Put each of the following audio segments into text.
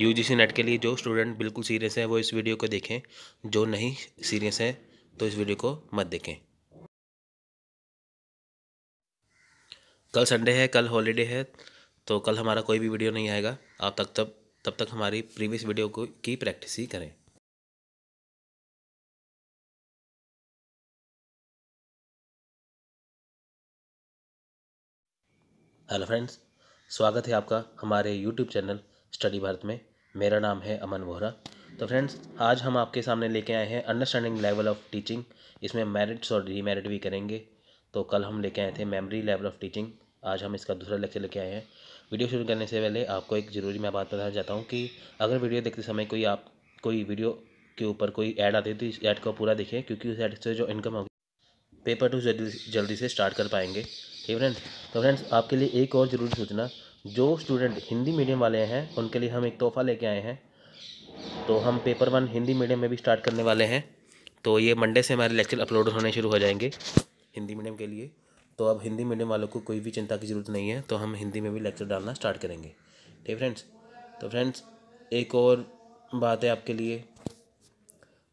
UGC net के लिए जो स्टूडेंट बिल्कुल सीरियस है वो इस वीडियो को देखें जो नहीं सीरियस है तो इस वीडियो को मत देखें कल संडे है कल हॉलीडे है तो कल हमारा कोई भी वीडियो नहीं आएगा आप तक तब तब तक हमारी प्रीवियस वीडियो को की प्रैक्टिस ही करें हेलो फ्रेंड्स स्वागत है आपका हमारे यूट्यूब चैनल स्टडी भारत में मेरा नाम है अमन वोहरा तो फ्रेंड्स आज हम आपके सामने लेके आए हैं अंडरस्टैंडिंग लेवल ऑफ टीचिंग इसमें मेरिट्स और डीमेरिट भी करेंगे तो कल हम लेके आए थे मेमोरी लेवल ऑफ टीचिंग आज हम इसका दूसरा लेक्चर लेके आए हैं वीडियो शुरू करने से पहले आपको एक ज़रूरी मैं बात बताना चाहता हूँ कि अगर वीडियो देखते समय कोई आप कोई वीडियो के ऊपर कोई ऐड आती है तो इस ऐड को पूरा देखें क्योंकि उस ऐड से जो इनकम होगी पेपर टू जल्दी से स्टार्ट कर पाएंगे ठीक है फ्रेंड्स तो फ्रेंड्स आपके लिए एक और ज़रूरी सूचना जो स्टूडेंट हिंदी मीडियम वाले हैं उनके लिए हम एक तोहफ़ा लेके आए हैं तो हम पेपर वन हिंदी मीडियम में भी स्टार्ट करने वाले हैं तो ये मंडे से हमारे लेक्चर अपलोड होने शुरू हो जाएंगे हिंदी मीडियम के लिए तो अब हिंदी मीडियम वालों को कोई भी चिंता की ज़रूरत नहीं है तो हम हिंदी में भी लेक्चर डालना स्टार्ट करेंगे ठीक फ्रेंड्स तो फ्रेंड्स एक और बात है आपके लिए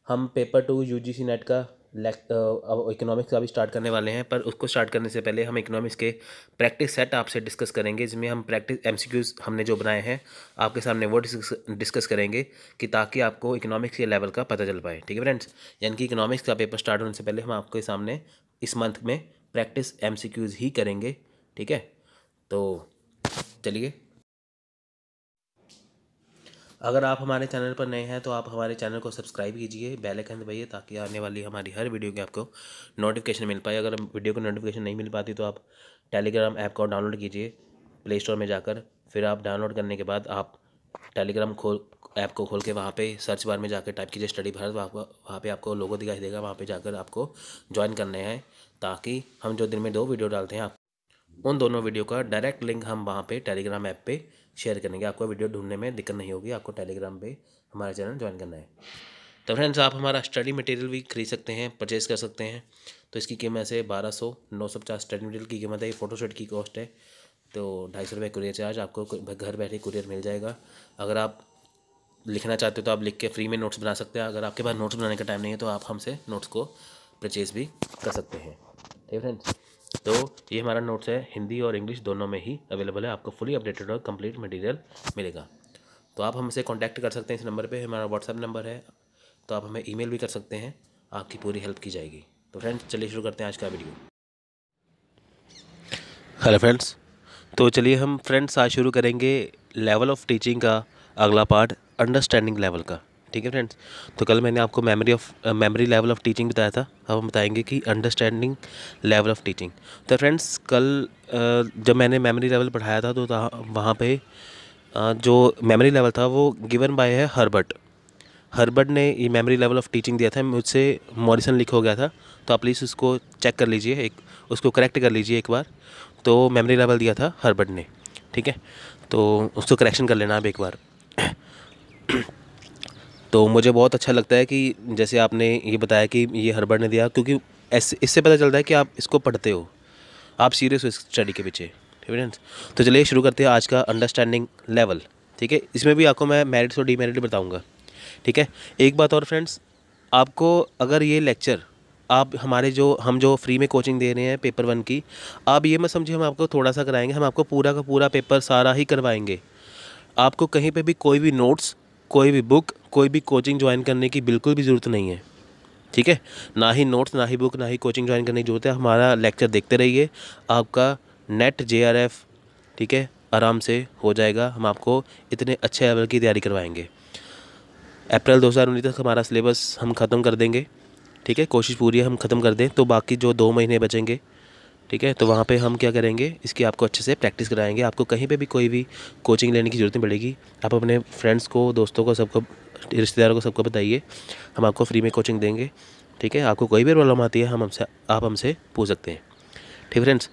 हम paper two U G C NET का Uh, अब इकोनॉमिक्स अभी स्टार्ट करने वाले हैं पर उसको स्टार्ट करने से पहले हम इकोनॉमिक्स के प्रैक्टिस सेट आपसे डिस्कस करेंगे जिसमें हम प्रैक्टिस एम हमने जो बनाए हैं आपके सामने वो डिस्कस करेंगे कि ताकि आपको इकोनॉमिक्स के लेवल का पता चल पाए ठीक है फ्रेंड्स यानी कि इकोनॉमिक्स का पेपर स्टार्ट होने से पहले हम आपके सामने इस मंथ में प्रैक्टिस एम ही करेंगे ठीक है तो चलिए अगर आप हमारे चैनल पर नए हैं तो आप हमारे चैनल को सब्सक्राइब कीजिए बेल आइकन दबाइए ताकि आने वाली हमारी हर वीडियो की आपको नोटिफिकेशन मिल पाए अगर वीडियो को नोटिफिकेशन नहीं मिल पाती तो आप टेलीग्राम ऐप को डाउनलोड कीजिए प्ले स्टोर में जाकर फिर आप डाउनलोड करने के बाद आप टेलीग्राम खोल ऐप को खोल के वहाँ पे सर्च बार में जाकर टाइप कीजिए स्टडी भारत वहाँ वहाँ पर आपको लोगो दिखाई देगा वहाँ पर जाकर आपको ज्वाइन करने हैं ताकि हम जो दिन में दो वीडियो डालते हैं आप उन दोनों वीडियो का डायरेक्ट लिंक हम वहाँ पर टेलीग्राम ऐप पर शेयर करेंगे आपको वीडियो ढूंढने में दिक्कत नहीं होगी आपको टेलीग्राम पे हमारा चैनल ज्वाइन करना है तो फ्रेंड्स आप हमारा स्टडी मटेरियल भी खरीद सकते हैं परचेज़ कर सकते हैं तो इसकी कीमत से बारह सौ नौ सौ पचास स्टडी मटेरियल की कीमत है ये की कॉस्ट है तो ढाई सौ रुपये कुरियर चार्ज आपको घर बैठे कुरियर मिल जाएगा अगर आप लिखना चाहते हो तो आप लिख के फ्री में नोट्स बना सकते हैं अगर आपके पास नोट्स बनाने का टाइम नहीं है तो आप हमसे नोट्स को परचेज़ भी कर सकते हैं ठीक फ्रेंड्स तो ये हमारा नोट्स है हिंदी और इंग्लिश दोनों में ही अवेलेबल है आपको फुली अपडेटेड और कंप्लीट मटेरियल मिलेगा तो आप हमसे कॉन्टैक्ट कर सकते हैं इस नंबर पर हमारा व्हाट्सअप नंबर है तो आप हमें ईमेल भी कर सकते हैं आपकी पूरी हेल्प की जाएगी तो फ्रेंड्स चलिए शुरू करते हैं आज का वीडियो हेलो फ्रेंड्स तो चलिए हम फ्रेंड्स आज शुरू करेंगे लेवल ऑफ टीचिंग का अगला पार्ट अंडरस्टैंडिंग लेवल का ठीक है फ्रेंड्स तो कल मैंने आपको memory of memory level of teaching बताया था अब हम बताएंगे कि अंडरस्टैंडिंग लेवल ऑफ़ टीचिंग तो फ्रेंड्स कल uh, जब मैंने मेमोरी लेवल पढ़ाया था तो वहाँ पे uh, जो मेमोरी लेवल था वो गिवन बाय है हर्बर्ट हर्बर्ट ने ये मेमोरी लेवल ऑफ़ टीचिंग दिया था मुझसे मॉरिसन लिख हो गया था तो आप प्लीज़ उसको चेक कर लीजिए एक उसको करेक्ट कर लीजिए एक बार तो मेमोरी लेवल दिया था हर्बर्ट ने ठीक है तो उसको करेक्शन कर लेना आप एक बार तो मुझे बहुत अच्छा लगता है कि जैसे आपने ये बताया कि ये हरबड़ ने दिया क्योंकि ऐसे इससे पता चलता है कि आप इसको पढ़ते हो आप सीरियस हो इस स्टडी के पीछे एविडेंस तो चलिए शुरू करते हैं आज का अंडरस्टैंडिंग लेवल ठीक है इसमें भी आपको मैं मेरिट्स और डीमेरिट बताऊँगा ठीक है एक बात और फ्रेंड्स आपको अगर ये लेक्चर आप हमारे जो हम जो फ्री में कोचिंग दे रहे हैं पेपर वन की आप ये मत समझिए हम आपको थोड़ा सा कराएंगे हम आपको पूरा का पूरा पेपर सारा ही करवाएंगे आपको कहीं पे भी कोई भी नोट्स कोई भी बुक कोई भी कोचिंग ज्वाइन करने की बिल्कुल भी ज़रूरत नहीं है ठीक है ना ही नोट्स ना ही बुक ना ही कोचिंग ज्वाइन करने की ज़रूरत है हमारा लेक्चर देखते रहिए आपका नेट जे ठीक है आराम से हो जाएगा हम आपको इतने अच्छे लेवल की तैयारी करवाएंगे अप्रैल 2019 तक हमारा सिलेबस हम ख़त्म कर देंगे ठीक है कोशिश पूरी है हम ख़त्म कर दें तो बाकी जो दो महीने बचेंगे ठीक है तो वहाँ पे हम क्या करेंगे इसकी आपको अच्छे से प्रैक्टिस कराएंगे आपको कहीं पे भी कोई भी कोचिंग लेने की ज़रूरत नहीं पड़ेगी आप अपने फ्रेंड्स को दोस्तों को सबको रिश्तेदारों को सबको बताइए हम आपको फ्री में कोचिंग देंगे ठीक है आपको कोई भी प्रॉब्लम आती है हम हमसे आप हमसे पूछ सकते हैं ठीक फ्रेंड्स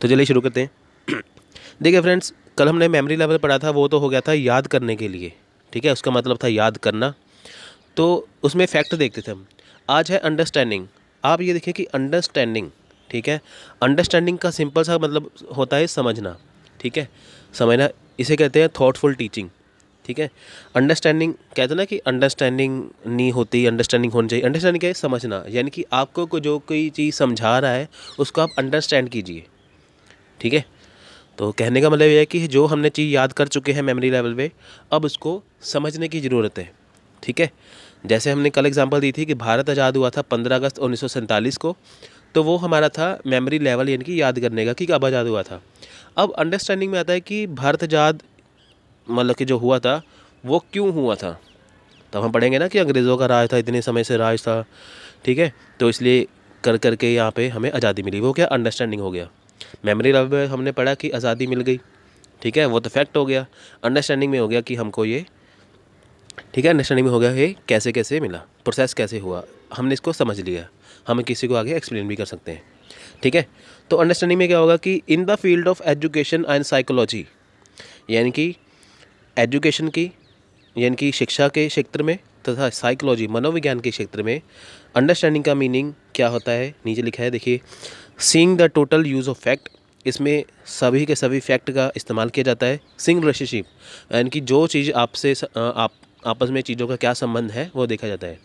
तो चलिए शुरू करते हैं देखिए फ्रेंड्स कल हमने मेमोरी लेवल पढ़ा था वो तो हो गया था याद करने के लिए ठीक है उसका मतलब था याद करना तो उसमें फैक्ट देखते थे हम आज है अंडरस्टैंडिंग आप ये देखिए कि अंडरस्टैंडिंग ठीक है अंडरस्टैंडिंग का सिंपल सा मतलब होता है समझना ठीक है समझना इसे कहते हैं थॉटफुल टीचिंग ठीक है अंडरस्टैंडिंग कहते ना कि अंडरस्टैंडिंग नहीं होती अंडरस्टैंडिंग होनी चाहिए अंडरस्टैंडिंग क्या है समझना यानी कि आपको को जो कोई चीज़ समझा रहा है उसको आप अंडरस्टैंड कीजिए ठीक है तो कहने का मतलब यह है कि जो हमने चीज़ याद कर चुके हैं मेमोरी लेवल पे अब उसको समझने की ज़रूरत है ठीक है जैसे हमने कल एग्जांपल दी थी कि भारत आज़ाद हुआ था पंद्रह अगस्त उन्नीस को तो वो हमारा था मेमोरी लेवल यानी कि याद करने का कि कब आज़ाद हुआ था अब अंडरस्टैंडिंग में आता है कि भारत आज़ाद मतलब कि जो हुआ था वो क्यों हुआ था तब हम पढ़ेंगे ना कि अंग्रेज़ों का राज था इतने समय से राज था ठीक है तो इसलिए कर कर के यहाँ पे हमें आज़ादी मिली वो क्या अंडरस्टैंडिंग हो गया मेमोरी लेवल में हमने पढ़ा कि आज़ादी मिल गई ठीक है वो तो फैक्ट हो गया अंडरस्टैंडिंग में हो गया कि हमको ये ठीक है अंडरस्टैंडिंग में हो गया ये कैसे कैसे मिला प्रोसेस कैसे हुआ हमने इसको समझ लिया हमें किसी को आगे एक्सप्लेन भी कर सकते हैं ठीक है तो अंडरस्टैंडिंग में क्या होगा कि in the field of education and psychology यानी कि एजुकेशन की यानी कि शिक्षा के क्षेत्र में तथा साइकोलॉजी मनोविज्ञान के क्षेत्र में अंडरस्टैंडिंग का मीनिंग क्या होता है नीचे लिखा है देखिए seeing the total use of fact इसमें सभी के सभी फैक्ट का इस्तेमाल किया जाता है सिंग रिलेशनशिप यानी कि जो चीज़ आपसे आप आपस में चीज़ों का क्या संबंध है वो देखा जाता है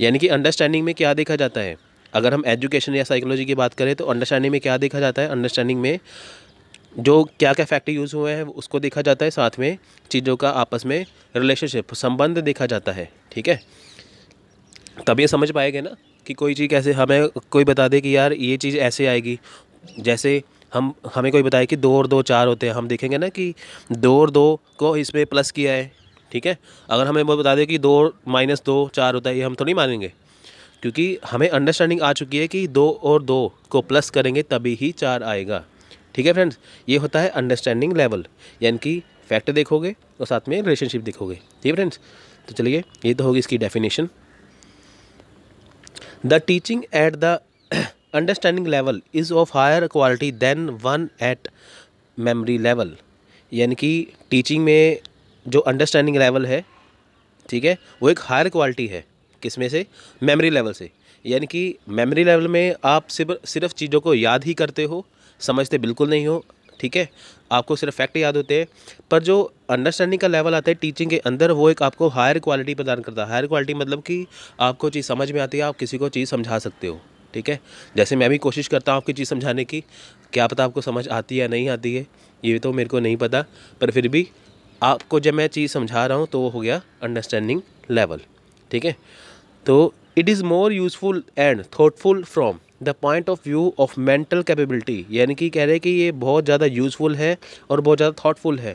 यानी कि अंडरस्टैंडिंग में क्या देखा जाता है अगर हम एजुकेशन या साइकोलॉजी की बात करें तो अंडरस्टैंडिंग में क्या देखा जाता है अंडरस्टैंडिंग में जो क्या क्या फैक्टर यूज़ हुए हैं उसको देखा जाता है साथ में चीज़ों का आपस में रिलेशनशिप संबंध देखा जाता है ठीक है तब ये समझ पाएंगे ना कि कोई चीज़ कैसे हमें कोई बता दे कि यार ये चीज़ ऐसे आएगी जैसे हम हमें कोई बताए कि दो और दो चार होते हैं हम देखेंगे ना कि दो और दो को इसमें प्लस किया है ठीक है अगर हमें वो बता दें कि दो माइनस दो चार होता है ये हम थोड़ी तो मानेंगे क्योंकि हमें अंडरस्टैंडिंग आ चुकी है कि दो और दो को प्लस करेंगे तभी ही चार आएगा ठीक है फ्रेंड्स ये होता है अंडरस्टैंडिंग लेवल यानी कि फैक्ट देखोगे और साथ में रिलेशनशिप देखोगे ठीक है फ्रेंड्स तो चलिए ये तो होगी इसकी definition the teaching at the understanding level is of higher quality than one at memory level यानी कि टीचिंग में जो अंडरस्टैंडिंग लेवल है ठीक है वो एक हायर क्वालिटी है किस में से मेमोरी लेवल से यानी कि मेमोरी लेवल में आप सिर्फ सिर्फ चीज़ों को याद ही करते हो समझते बिल्कुल नहीं हो ठीक है आपको सिर्फ फैक्ट याद होते हैं पर जो अंडरस्टैंडिंग का लेवल आता है टीचिंग के अंदर वो एक आपको हायर क्वालिटी प्रदान करता है हायर क्वालिटी मतलब कि आपको चीज़ समझ में आती है आप किसी को चीज़ समझा सकते हो ठीक है जैसे मैं भी कोशिश करता हूँ आपकी चीज़ समझाने की क्या पता आपको समझ आती है या नहीं आती है ये तो मेरे को नहीं पता पर फिर भी आपको जब मैं चीज़ समझा रहा हूँ तो वो हो गया अंडरस्टैंडिंग लेवल ठीक है तो it is more useful and thoughtful from the point of view of mental capability यानी कि कह रहे हैं कि ये बहुत ज़्यादा यूज़फुल है और बहुत ज़्यादा थाटफुल है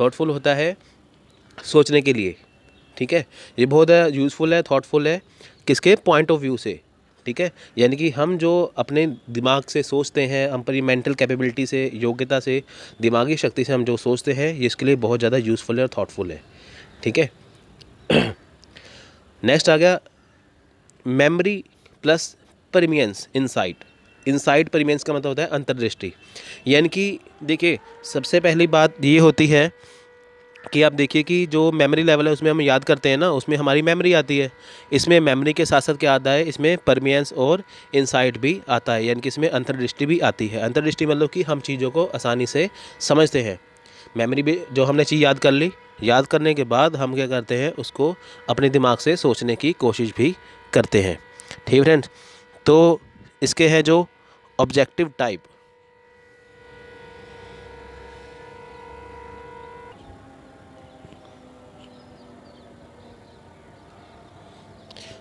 थाटफुल होता है सोचने के लिए ठीक है ये बहुत ज़्यादा यूज़फुल है थाटफुल है किसके पॉइंट ऑफ व्यू से ठीक है यानी कि हम जो अपने दिमाग से सोचते हैं हम पर मेंटल कैपेबिलिटी से योग्यता से दिमागी शक्ति से हम जो सोचते हैं ये इसके लिए बहुत ज़्यादा यूज़फुल है और थाटफुल है ठीक है नेक्स्ट आ गया मेमोरी प्लस परमियंस इनसाइट इनसाइट परमियंस का मतलब होता है अंतर्दृष्टि यानी कि देखिए सबसे पहली बात ये होती है कि आप देखिए कि जो मेमोरी लेवल है उसमें हम याद करते हैं ना उसमें हमारी मेमोरी आती है इसमें मेमोरी के साथ साथ क्या आता है इसमें परमियंस और इंसाइट भी आता है यानी कि इसमें अंतर्दृष्टि भी आती है अंतर्दृष्टि मतलब कि हम चीज़ों को आसानी से समझते हैं मेमोरी भी जो हमने चीज़ याद कर ली याद करने के बाद हम क्या करते हैं उसको अपने दिमाग से सोचने की कोशिश भी करते हैं ठीक है फ्रेंड्स तो इसके हैं जो ऑब्जेक्टिव टाइप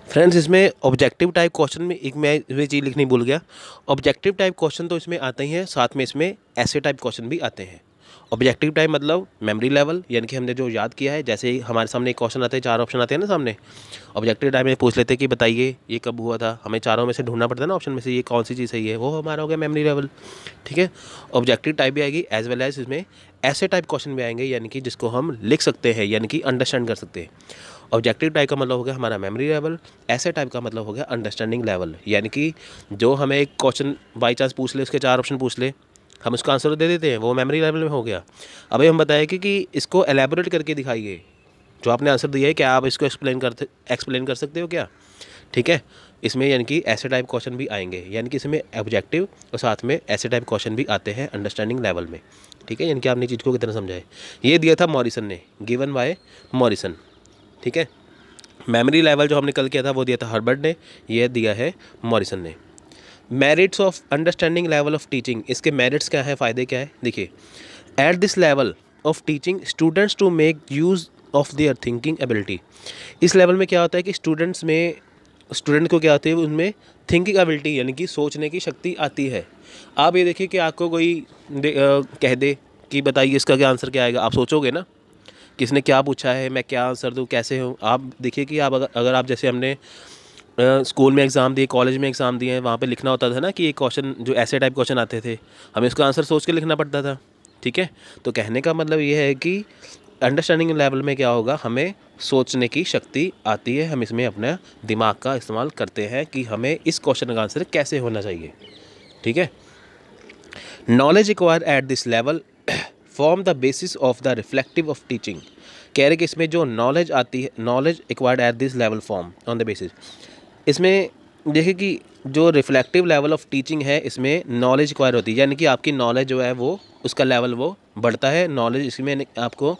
फ्रेंड्स इसमें ऑब्जेक्टिव टाइप क्वेश्चन में एक मैं इसमें चीज़ लिखनी भूल गया ऑब्जेक्टिव टाइप क्वेश्चन तो इसमें आते ही हैं साथ में इसमें ऐसे टाइप क्वेश्चन भी आते हैं ऑब्जेक्टिव टाइम मतलब मेमोरी लेवल यानी कि हमने जो याद किया है जैसे ही हमारे सामने एक क्वेश्चन आते हैं चार ऑप्शन आते हैं ना सामने ऑब्जेक्टिव टाइम में पूछ लेते हैं कि बताइए ये कब हुआ था हमें चारों में से ढूंढना पड़ता है ना ऑप्शन में से ये कौन सी चीज़ सही है वो हमारा हो गया मेमरी लेवल ठीक है ऑब्जेक्टिव टाइप भी आएगी एज वेल एज इसमें ऐसे टाइप क्वेश्चन भी आएंगे यानी कि जिसको हम लिख सकते हैं यानी कि अंडरस्टैंड कर सकते हैं ऑब्जेक्टिव टाइप का मतलब हो गया हमारा मेमोरी लेवल ऐसे टाइप का मतलब हो गया अंडरस्टैंडिंग लेवल यानी कि जो हमें एक क्वेश्चन बाई चांस पूछ ले उसके चार ऑप्शन पूछ ले हम इसका आंसर तो दे देते हैं वो मेमोरी लेवल में हो गया अभी हम बताएं कि, कि इसको एलेबोरेट करके दिखाइए जो आपने आंसर दिया है क्या आप इसको एक्सप्लेन कर एक्सप्लेन कर सकते हो क्या ठीक है इसमें यानी कि ऐसे टाइप क्वेश्चन भी आएंगे यानी कि इसमें ऑब्जेक्टिव और साथ में ऐसे टाइप क्वेश्चन भी आते हैं अंडरस्टैंडिंग लेवल में ठीक है यानी कि आपने चीज़ को कितना समझाए ये दिया था मॉरिसन ने गिवन बाय मॉरिसन ठीक है मेमोरी लेवल जो हमने कल किया था वो दिया था हर्बर्ट ने यह दिया है मॉरिसन ने merits of understanding level of teaching इसके मेरिट्स क्या है फ़ायदे क्या है देखिए at this level of teaching students to make use of their thinking ability इस लेवल में क्या होता है कि स्टूडेंट्स में स्टूडेंट को क्या होती है उनमें थिंकिंग एबिलिटी यानी कि सोचने की शक्ति आती है आप ये देखिए कि आपको कोई दे, आ, कह दे कि बताइए इसका क्या आंसर क्या आएगा आप सोचोगे ना किसने क्या पूछा है मैं क्या आंसर दूँ कैसे हूँ आप देखिए कि आप अगर, अगर आप जैसे हमने स्कूल में एग्ज़ाम दिए कॉलेज में एग्ज़ाम दिए वहाँ पे लिखना होता था ना कि एक क्वेश्चन जो ऐसे टाइप क्वेश्चन आते थे हमें उसका आंसर सोच के लिखना पड़ता था ठीक है तो कहने का मतलब ये है कि अंडरस्टैंडिंग लेवल में क्या होगा हमें सोचने की शक्ति आती है हम इसमें अपना दिमाग का इस्तेमाल करते हैं कि हमें इस क्वेश्चन का आंसर कैसे होना चाहिए ठीक है knowledge acquire at this level form the basis of the reflective of teaching कह रहे कि इसमें जो नॉलेज आती है knowledge acquired at this level form on the basis इसमें देखिए कि जो रिफ्लेक्टिव लेवल ऑफ टीचिंग है इसमें नॉलेज एक्वायर होती है यानी कि आपकी नॉलेज जो है वो उसका लेवल वो बढ़ता है नॉलेज इसमें आपको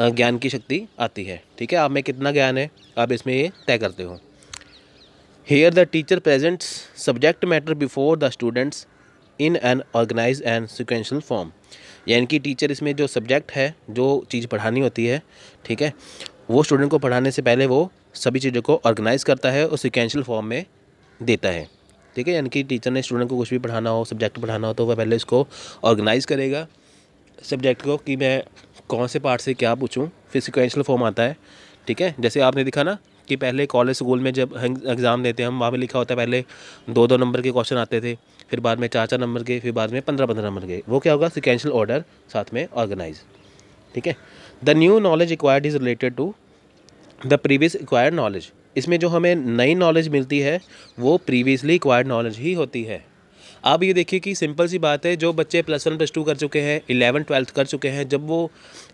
ज्ञान की शक्ति आती है ठीक है आप में कितना ज्ञान है आप इसमें ये तय करते हो here the teacher presents subject matter before the students in an organise and sequential form यानी कि टीचर इसमें जो सब्जेक्ट है जो चीज़ पढ़ानी होती है ठीक है वो स्टूडेंट को पढ़ाने से पहले वो सभी चीज़ों को ऑर्गेनाइज़ करता है और सिक्वेंशियल फॉर्म में देता है ठीक है यानी कि टीचर ने स्टूडेंट को कुछ भी पढ़ाना हो सब्जेक्ट पढ़ाना हो तो वह पहले इसको ऑर्गेनाइज़ करेगा सब्जेक्ट को कि मैं कौन से पार्ट से क्या पूछूँ फिर सिक्वेंशियल फॉर्म आता है ठीक है जैसे आपने दिखा ना कि पहले कॉलेज स्कूल में जब एग्ज़ाम देते हैं हम वहाँ पर लिखा होता है पहले दो दो नंबर के क्वेश्चन आते थे फिर बाद में चार चार नंबर के फिर बाद में पंद्रह पंद्रह नंबर के वो क्या होगा सिक्वेंशियल ऑर्डर साथ में ऑर्गेनाइज ठीक है the new knowledge required is related to the previous acquired knowledge इसमें जो हमें नई नॉलेज मिलती है वो प्रीवियसली एक्वायर्ड नॉलेज ही होती है आप ये देखिए कि सिंपल सी बात है जो बच्चे प्लस वन प्लस टू कर चुके हैं इलेवन ट्वेल्थ कर चुके हैं जब वो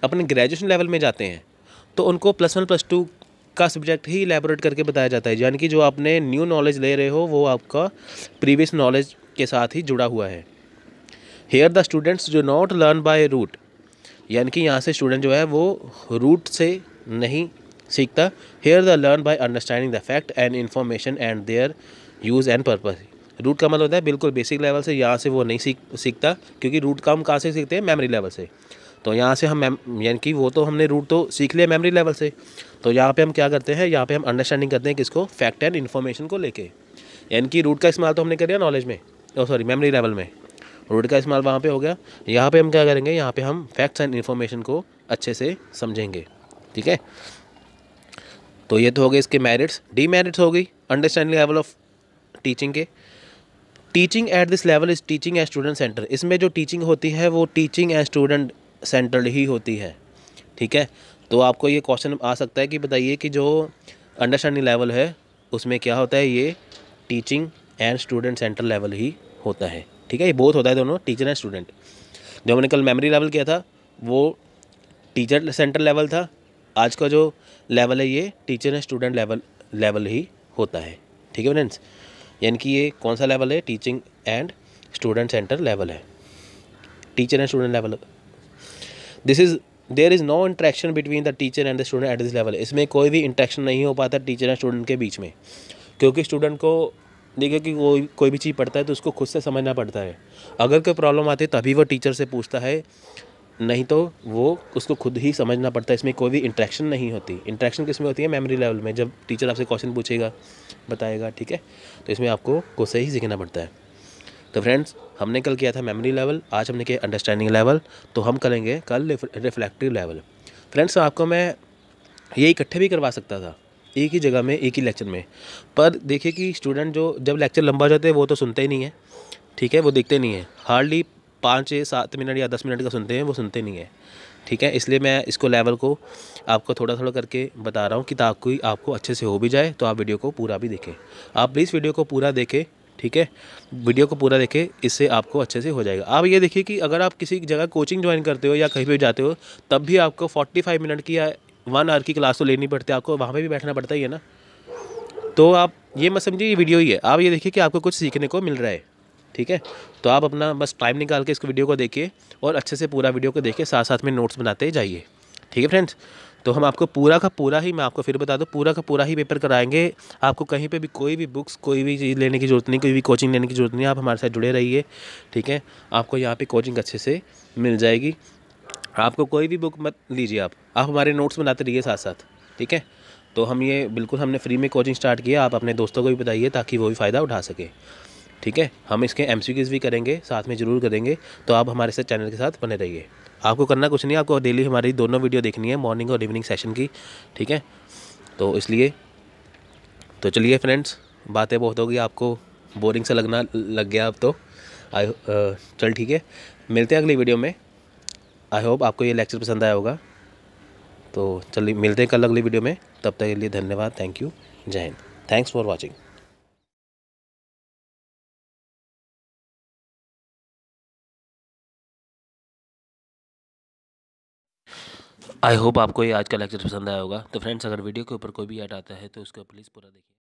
अपने ग्रेजुएशन लेवल में जाते हैं तो उनको प्लस वन प्लस टू का सब्जेक्ट ही इलेबोरेट करके बताया जाता है यानी कि जो आपने न्यू नॉलेज ले रहे हो वो आपका प्रीवियस नॉलेज के साथ ही जुड़ा हुआ है here the students do not learn by rote यानी कि यहाँ से स्टूडेंट जो है वो रूट से नहीं सीखता here the learn by understanding the fact and information and their use and purpose rote का मतलब होता है बिल्कुल बेसिक लेवल से यहाँ से वो नहीं सीख सीखता क्योंकि रूट का हम कहाँ से सीखते हैं मेमोरी लेवल से तो यहाँ से हम यानी कि वो तो हमने रूट तो सीख लिया मेमोरी लेवल से तो यहाँ पे हम क्या करते हैं यहाँ पे हम अंडरस्टैंडिंग करते हैं किसको फैक्ट एंड इन्फॉर्मेशन को लेके यानी कि रूट का इस्तेमाल तो हमने कर लिया नॉलेज में ओ सॉरी मेमोरी लेवल में रूट का इस्तेमाल वहाँ पर हो गया यहाँ पर हम क्या करेंगे यहाँ पर हम फैक्ट्स एंड इन्फॉर्मेशन को अच्छे से समझेंगे ठीक है तो ये तो हो गए इसके मेरिट्स डीमेरिट्स हो गई अंडरस्टैंडिंग लेवल ऑफ टीचिंग के teaching at this level is teaching and student centre इसमें जो टीचिंग होती है वो टीचिंग एंड स्टूडेंट सेंटर ही होती है ठीक है तो आपको ये क्वेश्चन आ सकता है कि बताइए कि जो अंडरस्टैंडिंग लेवल है उसमें क्या होता है ये teaching and student centre level ही होता है ठीक है ये बहुत होता है दोनों टीचर एंड स्टूडेंट जो हमने कल मेमोरी लेवल किया था वो टीचर सेंटर लेवल था आज का जो लेवल है ये teacher and student level level ही होता है ठीक है फ्रेंड्स यानी कि ये कौन सा लेवल है teaching and student centre level है teacher and student level this is there is no interaction between the teacher and the student at this level इसमें कोई भी इंट्रैक्शन नहीं हो पाता टीचर एंड स्टूडेंट के बीच में क्योंकि स्टूडेंट को देखिए कि कोई कोई भी चीज़ पढ़ता है तो उसको खुद से समझना पड़ता है अगर कोई प्रॉब्लम आती है तभी वो टीचर से पूछता है नहीं तो वो उसको खुद ही समझना पड़ता है इसमें कोई भी इंट्रैक्शन नहीं होती इंट्रैक्शन किस में होती है मेमोरी लेवल में जब टीचर आपसे क्वेश्चन पूछेगा बताएगा ठीक है तो इसमें आपको खुद से ही सीखना पड़ता है तो फ्रेंड्स हमने कल किया था मेमोरी लेवल आज हमने किया अंडरस्टैंडिंग लेवल तो हम करेंगे कल रिफ्लेक्टिव लेवल फ्रेंड्स आपको मैं ये इकट्ठे भी करवा सकता था एक ही जगह में एक ही लेक्चर में पर देखिए कि स्टूडेंट जो जब लेक्चर लंबा हो जाते हैं वो तो सुनते ही नहीं है ठीक है वो देखते नहीं है हार्डली पाँच सात मिनट या दस मिनट का सुनते हैं वो सुनते नहीं है ठीक है इसलिए मैं इसको लेवल को आपको थोड़ा थोड़ा करके बता रहा हूँ कि ताकि आपको अच्छे से हो भी जाए तो आप वीडियो को पूरा भी देखें आप प्लीज़ वीडियो को पूरा देखें ठीक है वीडियो को पूरा देखें इससे आपको अच्छे से हो जाएगा आप ये देखिए कि अगर आप किसी जगह कोचिंग ज्वाइन करते हो या कहीं पर जाते हो तब भी आपको फोर्टी फाइव मिनट की या वन आवर की क्लास तो लेनी पड़ती है आपको वहाँ पर भी बैठना पड़ता ही है ना तो आप ये मत समझिए ये वीडियो ही है आप ये देखिए कि आपको कुछ सीखने को मिल रहा है ठीक है तो आप अपना बस टाइम निकाल के इस वीडियो को देखिए और अच्छे से पूरा वीडियो को देखिए साथ साथ में नोट्स बनाते जाइए ठीक है फ्रेंड्स तो हम आपको पूरा का पूरा ही मैं आपको फिर बता दूँ पूरा का पूरा ही पेपर कराएंगे आपको कहीं पे भी कोई भी बुक्स कोई भी चीज़ लेने की ज़रूरत नहीं कोई भी कोचिंग लेने की ज़रूरत नहीं आप हमारे साथ जुड़े रहिए ठीक है आपको यहाँ पे कोचिंग अच्छे से मिल जाएगी आपको कोई भी बुक मत लीजिए आप आप हमारे नोट्स बनाते रहिए साथ साथ ठीक है तो हम ये बिल्कुल हमने फ्री में कोचिंग स्टार्ट किया आप अपने दोस्तों को भी बताइए ताकि वो भी फ़ायदा उठा सके ठीक है हम इसके एम भी करेंगे साथ में ज़रूर करेंगे तो आप हमारे साथ चैनल के साथ बने रहिए आपको करना कुछ नहीं आपको डेली हमारी दोनों वीडियो देखनी है मॉर्निंग और इवनिंग सेशन की ठीक है तो इसलिए तो चलिए फ्रेंड्स बातें बहुत होगी आपको बोरिंग से लगना लग गया अब तो आई uh, चल ठीक है मिलते हैं अगली वीडियो में आई होप आपको ये लेक्चर पसंद आया होगा तो चलिए मिलते हैं कल अगली वीडियो में तब तक के लिए धन्यवाद थैंक यू जय हिंद thanks for watching I hope आपको ये आज का लेक्चर पसंद आया होगा तो फ्रेंड्स अगर वीडियो के ऊपर कोई भी ऐड आता है तो उसको प्लीज़ पूरा देखिए